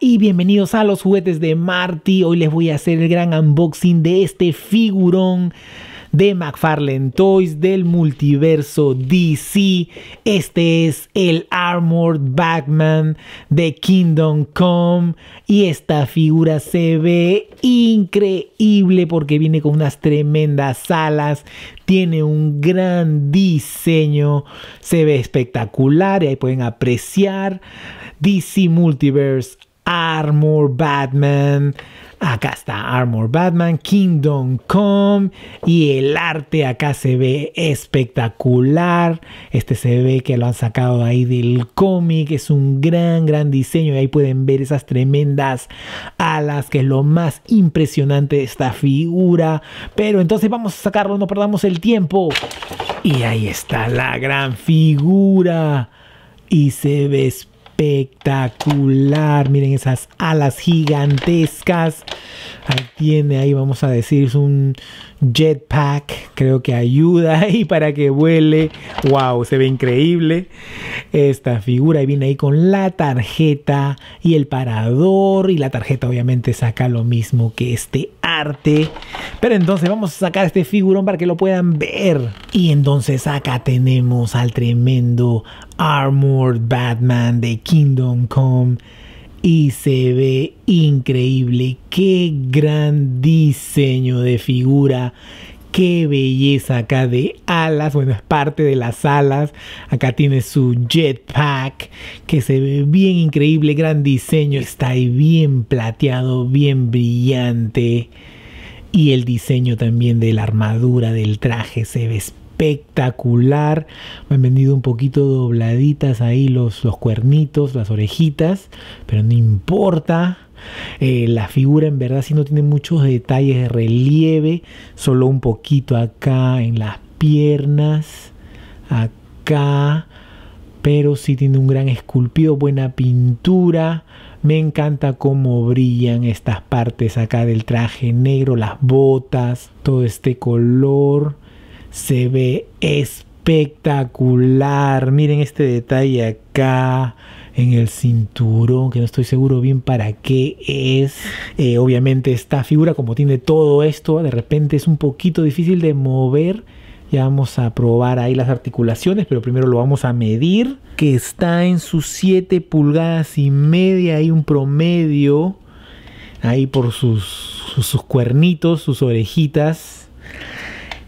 y bienvenidos a los juguetes de Marty. Hoy les voy a hacer el gran unboxing de este figurón de McFarlane Toys del multiverso DC. Este es el Armored Batman de Kingdom Come. Y esta figura se ve increíble porque viene con unas tremendas alas. Tiene un gran diseño. Se ve espectacular y ahí pueden apreciar DC Multiverse Armor Batman. Acá está Armor Batman, Kingdom Come y el arte acá se ve espectacular. Este se ve que lo han sacado ahí del cómic, es un gran, gran diseño y ahí pueden ver esas tremendas alas que es lo más impresionante de esta figura. Pero entonces vamos a sacarlo, no perdamos el tiempo. Y ahí está la gran figura y se ve espectacular espectacular. Miren esas alas gigantescas. Ahí tiene, ahí vamos a decir, es un jetpack. Creo que ayuda ahí para que vuele. ¡Wow! Se ve increíble esta figura. Y viene ahí con la tarjeta y el parador. Y la tarjeta obviamente saca lo mismo que este pero entonces vamos a sacar este figurón para que lo puedan ver. Y entonces acá tenemos al tremendo Armored Batman de Kingdom Come. Y se ve increíble. Qué gran diseño de figura qué belleza acá de alas, bueno, es parte de las alas. Acá tiene su jetpack que se ve bien increíble, gran diseño, está ahí bien plateado, bien brillante. Y el diseño también de la armadura, del traje, se ve espectacular. Me han vendido un poquito dobladitas ahí los, los cuernitos, las orejitas, pero no importa eh, la figura en verdad sí no tiene muchos detalles de relieve, solo un poquito acá en las piernas, acá, pero sí tiene un gran esculpido, buena pintura. Me encanta cómo brillan estas partes acá del traje negro, las botas, todo este color. Se ve espectacular. Miren este detalle acá en el cinturón, que no estoy seguro bien para qué es. Eh, obviamente esta figura, como tiene todo esto, de repente es un poquito difícil de mover. Ya vamos a probar ahí las articulaciones, pero primero lo vamos a medir. Que está en sus 7 pulgadas y media, hay un promedio. Ahí por sus, sus cuernitos, sus orejitas.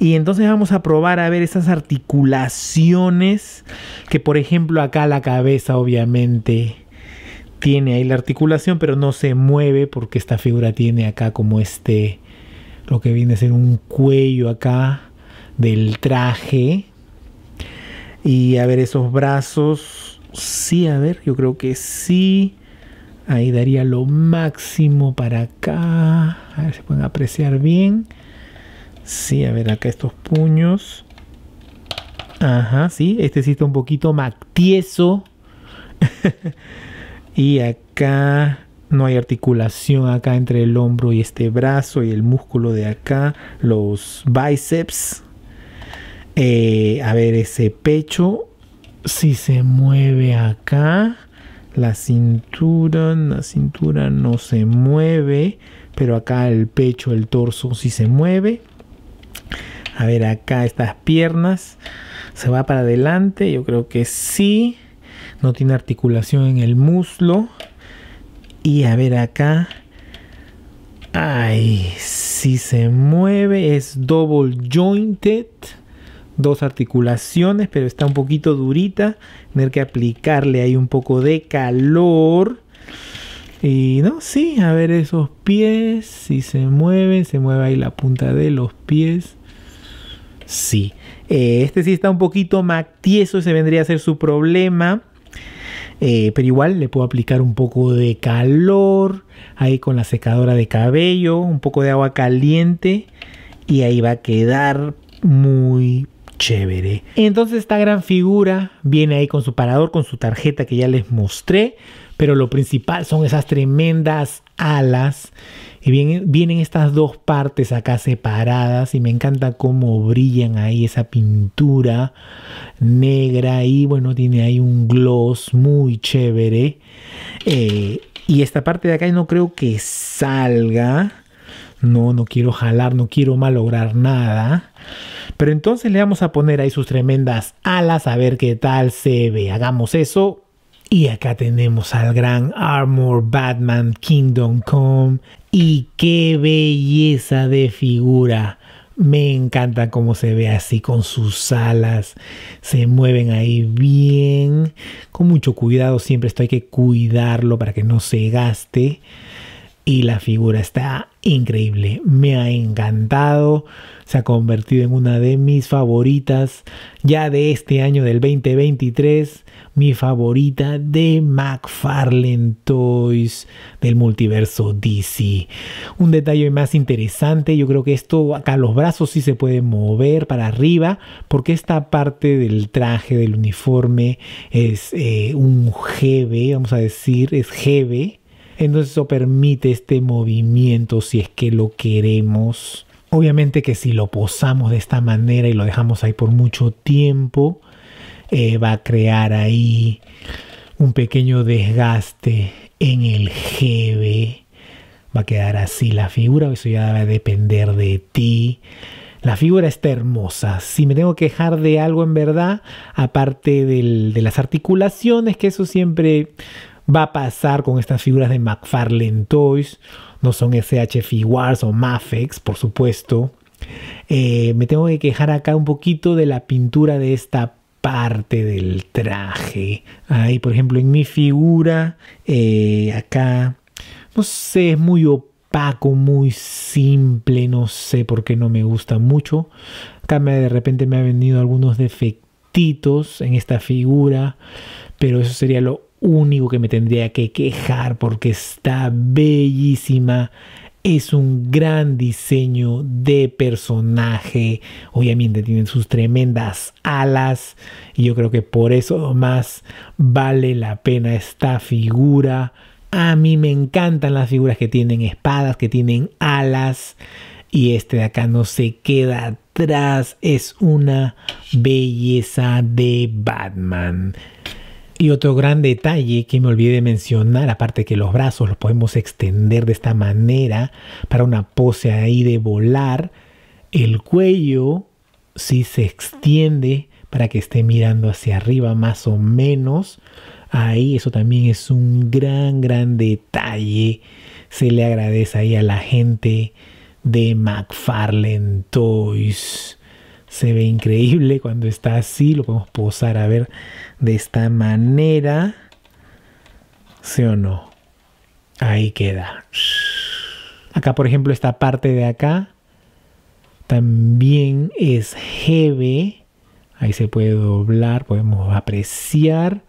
Y entonces vamos a probar a ver esas articulaciones, que por ejemplo acá la cabeza obviamente tiene ahí la articulación, pero no se mueve porque esta figura tiene acá como este, lo que viene a ser un cuello acá del traje. Y a ver esos brazos, sí, a ver, yo creo que sí. Ahí daría lo máximo para acá. A ver si pueden apreciar bien. Sí, a ver acá estos puños. Ajá, sí, este sí está un poquito tieso. y acá no hay articulación acá entre el hombro y este brazo y el músculo de acá, los bíceps. Eh, a ver ese pecho, si se mueve acá, la cintura, la cintura no se mueve, pero acá el pecho, el torso si se mueve. A ver, acá estas piernas. Se va para adelante. Yo creo que sí. No tiene articulación en el muslo. Y a ver acá. Ay, si se mueve. Es double jointed. Dos articulaciones, pero está un poquito durita. Tener que aplicarle ahí un poco de calor. Y no, sí, a ver esos pies, si se mueven, se mueve ahí la punta de los pies. Sí. Eh, este sí está un poquito tieso ese vendría a ser su problema. Eh, pero igual le puedo aplicar un poco de calor ahí con la secadora de cabello, un poco de agua caliente y ahí va a quedar muy chévere. Entonces esta gran figura viene ahí con su parador, con su tarjeta que ya les mostré, pero lo principal son esas tremendas alas y vienen estas dos partes acá separadas y me encanta cómo brillan ahí esa pintura negra y bueno, tiene ahí un gloss muy chévere. Eh, y esta parte de acá no creo que salga. No, no quiero jalar, no quiero malograr nada. Pero entonces le vamos a poner ahí sus tremendas alas a ver qué tal se ve. Hagamos eso y acá tenemos al gran Armor Batman Kingdom Come. Y qué belleza de figura. Me encanta cómo se ve así con sus alas. Se mueven ahí bien. Con mucho cuidado. Siempre esto hay que cuidarlo para que no se gaste y la figura está increíble, me ha encantado, se ha convertido en una de mis favoritas ya de este año del 2023, mi favorita de McFarlane Toys del multiverso DC. Un detalle más interesante, yo creo que esto acá los brazos sí se pueden mover para arriba porque esta parte del traje, del uniforme es eh, un GB, vamos a decir, es GB entonces eso permite este movimiento si es que lo queremos. Obviamente que si lo posamos de esta manera y lo dejamos ahí por mucho tiempo, eh, va a crear ahí un pequeño desgaste en el GB. Va a quedar así la figura, eso ya va a depender de ti. La figura está hermosa. Si me tengo que quejar de algo en verdad, aparte de las articulaciones, que eso siempre va a pasar con estas figuras de McFarlane Toys. No son SH Wars o Mafex, por supuesto. Eh, me tengo que quejar acá un poquito de la pintura de esta parte del traje. Ahí, por ejemplo, en mi figura, eh, acá, no sé, es muy opaco, muy simple, no sé por qué no me gusta mucho. Acá de repente me han venido algunos defectitos en esta figura, pero eso sería lo único que me tendría que quejar porque está bellísima. Es un gran diseño de personaje. Obviamente tienen sus tremendas alas. Y yo creo que por eso más vale la pena esta figura. A mí me encantan las figuras que tienen espadas, que tienen alas. Y este de acá no se queda atrás. Es una belleza de Batman. Y otro gran detalle que me olvidé de mencionar, aparte que los brazos los podemos extender de esta manera para una pose ahí de volar, el cuello si sí se extiende para que esté mirando hacia arriba más o menos. Ahí eso también es un gran, gran detalle. Se le agradece ahí a la gente de McFarlane Toys se ve increíble cuando está así, lo podemos posar a ver de esta manera, ¿sí o no? Ahí queda. Acá, por ejemplo, esta parte de acá también es heavy. Ahí se puede doblar, podemos apreciar.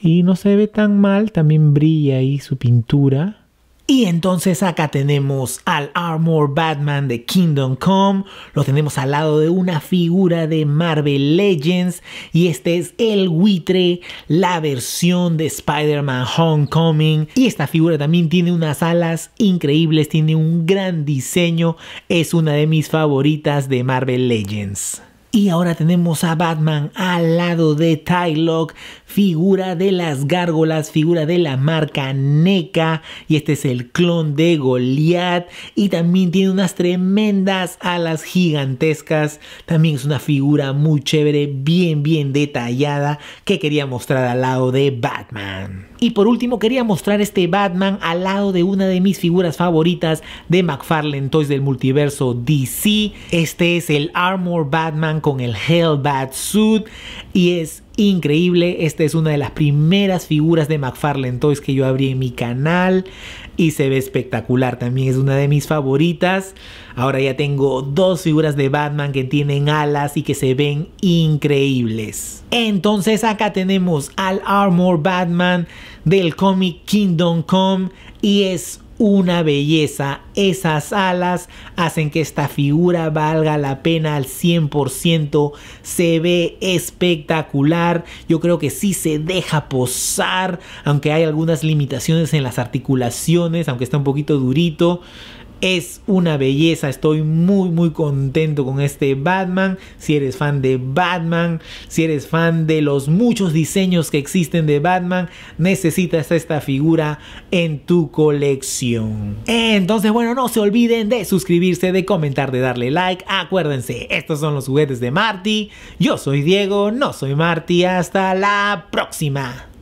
Y no se ve tan mal, también brilla ahí su pintura. Y entonces acá tenemos al Armor Batman de Kingdom Come, lo tenemos al lado de una figura de Marvel Legends y este es el buitre, la versión de Spider-Man Homecoming y esta figura también tiene unas alas increíbles, tiene un gran diseño, es una de mis favoritas de Marvel Legends. Y ahora tenemos a Batman al lado de Tylock, figura de las gárgolas, figura de la marca NECA, y este es el clon de Goliath, y también tiene unas tremendas alas gigantescas, también es una figura muy chévere, bien, bien detallada, que quería mostrar al lado de Batman. Y por último quería mostrar este Batman al lado de una de mis figuras favoritas de McFarlane Toys del multiverso DC. Este es el Armor Batman con el Hell Bat Suit y es increíble. Esta es una de las primeras figuras de McFarlane Toys que yo abrí en mi canal y se ve espectacular. También es una de mis favoritas. Ahora ya tengo dos figuras de Batman que tienen alas y que se ven increíbles. Entonces acá tenemos al Armor Batman del cómic Kingdom Come y es una belleza. Esas alas hacen que esta figura valga la pena al 100%. Se ve espectacular. Yo creo que sí se deja posar, aunque hay algunas limitaciones en las articulaciones, aunque está un poquito durito es una belleza. Estoy muy, muy contento con este Batman. Si eres fan de Batman, si eres fan de los muchos diseños que existen de Batman, necesitas esta figura en tu colección. Entonces, bueno, no se olviden de suscribirse, de comentar, de darle like. Acuérdense, estos son los juguetes de Marty. Yo soy Diego, no soy Marty. Hasta la próxima.